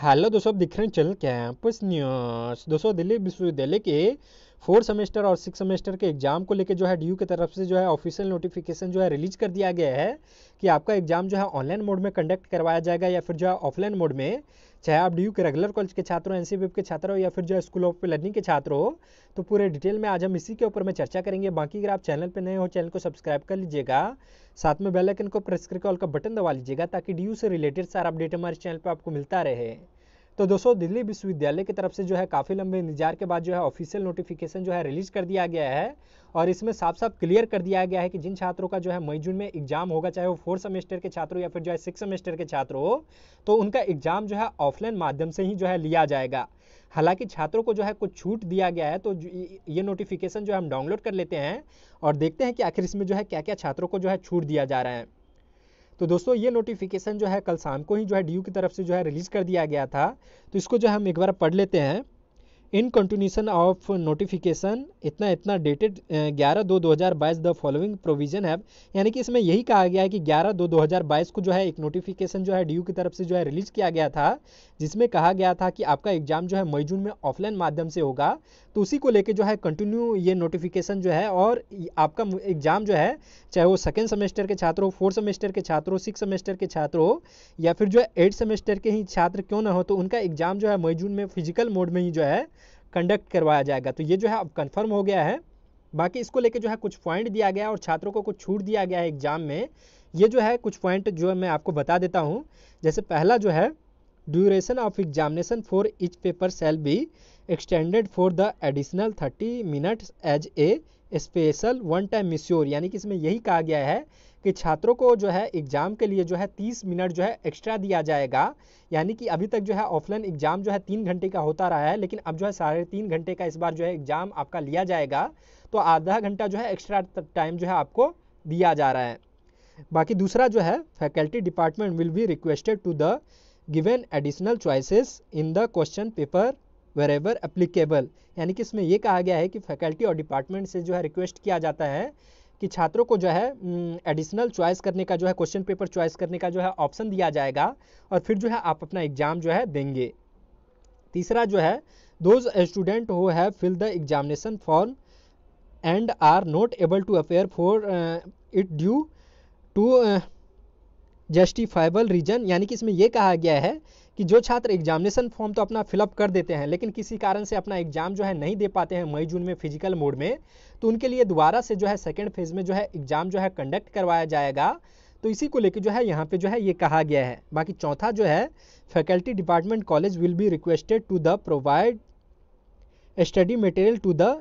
hello दोस्तों आप दिख रहे हैं चल कैंपस न्यूज दोस्तों दिल्ली विश्वविद्यालय के फोर सेमेस्टर और सिक्स सेमेस्टर के एग्जाम को लेकर जो है डी की तरफ से जो है ऑफिशियल नोटिफिकेशन जो है रिलीज कर दिया गया है कि आपका एग्जाम जो है ऑनलाइन मोड में कंडक्ट करवाया जाएगा या फिर जो है ऑफलाइन मोड में चाहे आप डी के रेगुलर कॉलेज के छात्र हो एन के छात्र हो या फिर जो है स्कूल ऑफ लर्निंग के छात्र हो तो पूरे डिटेल में आज हम इसी के ऊपर में चर्चा करेंगे बाकी अगर आप चैनल पर नए हो चैनल को सब्सक्राइब कर लीजिएगा साथ में बेलाइकन को प्रेस करके ऑल का बटन दबा लीजिएगा ताकि डी से रिलेटेड सारा अपडेट हमारे चैनल पर आपको मिलता रहे तो दोस्तों दिल्ली विश्वविद्यालय की तरफ से जो है काफ़ी लंबे इंतजार के बाद जो है ऑफिशियल नोटिफिकेशन जो है रिलीज कर दिया गया है और इसमें साफ साफ क्लियर कर दिया गया है कि जिन छात्रों का जो है मई जून में एग्जाम होगा चाहे वो फोर्थ सेमेस्टर के छात्र हो या फिर जो है सिक्स सेमेस्टर के छात्र हो तो उनका एग्जाम जो है ऑफलाइन माध्यम से ही जो है लिया जाएगा हालांकि छात्रों को जो है कुछ छूट दिया गया है तो ये नोटिफिकेशन जो है हम डाउनलोड कर लेते हैं और देखते हैं कि आखिर इसमें जो है क्या क्या छात्रों को जो है छूट दिया जा रहा है तो दोस्तों ये नोटिफिकेशन जो है कल शाम को ही जो है डी की तरफ से जो है रिलीज़ कर दिया गया था तो इसको जो हम एक बार पढ़ लेते हैं इन कंटिन्यूशन ऑफ नोटिफिकेशन इतना इतना डेटेड ग्यारह दो दो हज़ार बाईस द फॉलोइंग प्रोविजन है यानी कि इसमें यही कहा गया है कि ग्यारह दो दो हज़ार बाईस को जो है एक नोटिफिकेशन जो है डी की तरफ से जो है रिलीज किया गया था जिसमें कहा गया था कि आपका एग्जाम जो है मई जून में ऑफलाइन माध्यम से होगा तो उसी को लेकर जो है कंटिन्यू ये नोटिफिकेशन जो है और आपका एग्जाम जो है चाहे वो सेकेंड सेमेस्टर के छात्र हो फोर्थ सेमेस्टर के छात्र हो सिक्स सेमेस्टर के छात्र हो या फिर जो है एट सेमेस्टर के ही छात्र क्यों ना हो तो उनका एग्जाम जो है मई जून में फिजिकल मोड में ही जो है कंडक्ट करवाया जाएगा तो ये जो है अब कन्फर्म हो गया है बाकी इसको लेके जो है कुछ पॉइंट दिया गया है और छात्रों को कुछ छूट दिया गया है एग्जाम में ये जो है कुछ पॉइंट जो मैं आपको बता देता हूँ जैसे पहला जो है duration of examination for each paper shall be extended for the additional thirty minutes as a special one time measure यानी कि इसमें यही कहा गया है कि छात्रों को जो है एग्ज़ाम के लिए जो है तीस मिनट जो है एक्स्ट्रा दिया जाएगा यानी कि अभी तक जो है ऑफलाइन एग्ज़ाम जो है तीन घंटे का होता रहा है लेकिन अब जो है साढ़े तीन घंटे का इस बार जो है एग्ज़ाम आपका लिया जाएगा तो आधा घंटा जो है एक्स्ट्रा टाइम जो है आपको दिया जा रहा है बाकी दूसरा जो है faculty department will be requested to the given additional choices in the question paper ever applicable यानी कि इसमें यह कहा गया है कि फैकल्टी और डिपार्टमेंट से जो है रिक्वेस्ट किया जाता है कि छात्रों को जो है एडिशनल चॉइस करने का जो है क्वेश्चन पेपर चॉइस करने का जो है ऑप्शन दिया जाएगा और फिर जो है आप अपना एग्ज़ाम जो है देंगे तीसरा जो है those student who have fill the examination form and are not able to appear for it due to justifiable reason यानी कि इसमें यह कहा गया है कि जो छात्र एग्जामिनेशन फॉर्म तो अपना फिलअप कर देते हैं लेकिन किसी कारण से अपना एग्जाम जो है नहीं दे पाते हैं मई जून में फिजिकल मोड में तो उनके लिए दोबारा से जो है सेकेंड फेज में जो है एग्जाम जो है कंडक्ट करवाया जाएगा तो इसी को लेकर जो है यहाँ पे जो है ये कहा गया है बाकी चौथा जो है faculty department college will be requested to the provide study material to the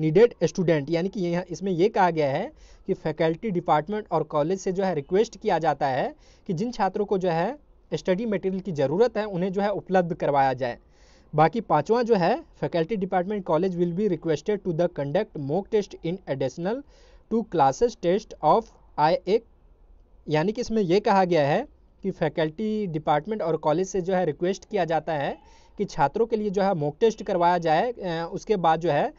needed student यानी कि यहाँ इसमें यह कहा गया है कि फैकल्टी डिपार्टमेंट और कॉलेज से जो है रिक्वेस्ट किया जाता है कि जिन छात्रों को जो है स्टडी मटेरियल की ज़रूरत है उन्हें जो है उपलब्ध करवाया जाए बाकी पांचवा जो है faculty department college will be requested to the conduct mock test in additional to classes test of I एक यानी कि इसमें यह कहा गया है कि फैकल्टी डिपार्टमेंट और कॉलेज से जो है रिक्वेस्ट किया जाता है कि छात्रों के लिए जो है मॉक टेस्ट करवाया जाए उसके बाद जो है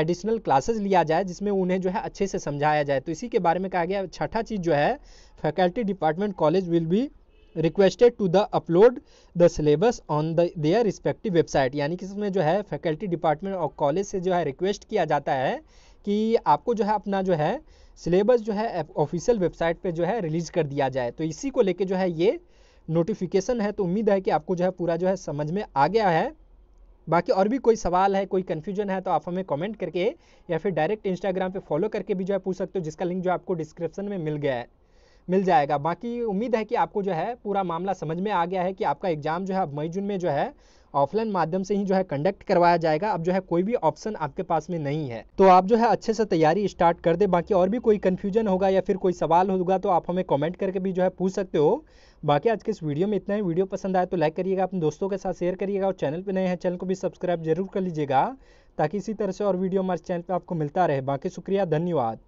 एडिशनल क्लासेस लिया जाए जिसमें उन्हें जो है अच्छे से समझाया जाए तो इसी के बारे में कहा गया छठा चीज़ जो है faculty department college will be requested to the upload the syllabus on the their respective website यानी कि इसमें जो है फैकल्टी डिपार्टमेंट और कॉलेज से जो है रिक्वेस्ट किया जाता है कि आपको जो है अपना जो है सिलेबस जो है ऑफिशियल वेबसाइट पे जो है रिलीज कर दिया जाए तो इसी को लेके जो है ये नोटिफिकेशन है तो उम्मीद है कि आपको जो है पूरा जो है समझ में आ गया है बाकी और भी कोई सवाल है कोई कन्फ्यूजन है तो आप हमें कमेंट करके या फिर डायरेक्ट इंस्टाग्राम पे फॉलो करके भी जो है पूछ सकते हो जिसका लिंक जो आपको डिस्क्रिप्शन में मिल गया है मिल जाएगा बाकी उम्मीद है कि आपको जो है पूरा मामला समझ में आ गया है कि आपका एग्ज़ाम जो है अब मई जून में जो है ऑफलाइन माध्यम से ही जो है कंडक्ट करवाया जाएगा अब जो है कोई भी ऑप्शन आपके पास में नहीं है तो आप जो है अच्छे से तैयारी स्टार्ट कर दे बाकी और भी कोई कन्फ्यूजन होगा या फिर कोई सवाल होगा तो आप हमें कमेंट करके भी जो है पूछ सकते हो बाकी आज के इस वीडियो में इतना ही वीडियो पसंद आए तो लाइक करिएगा अपने दोस्तों के साथ शेयर करिएगा और चैनल पर नए हैं चैनल को भी सब्सक्राइब जरूर कर लीजिएगा ताकि इसी तरह से और वीडियो हमारे चैनल पर आपको मिलता रहे बाकी शुक्रिया धन्यवाद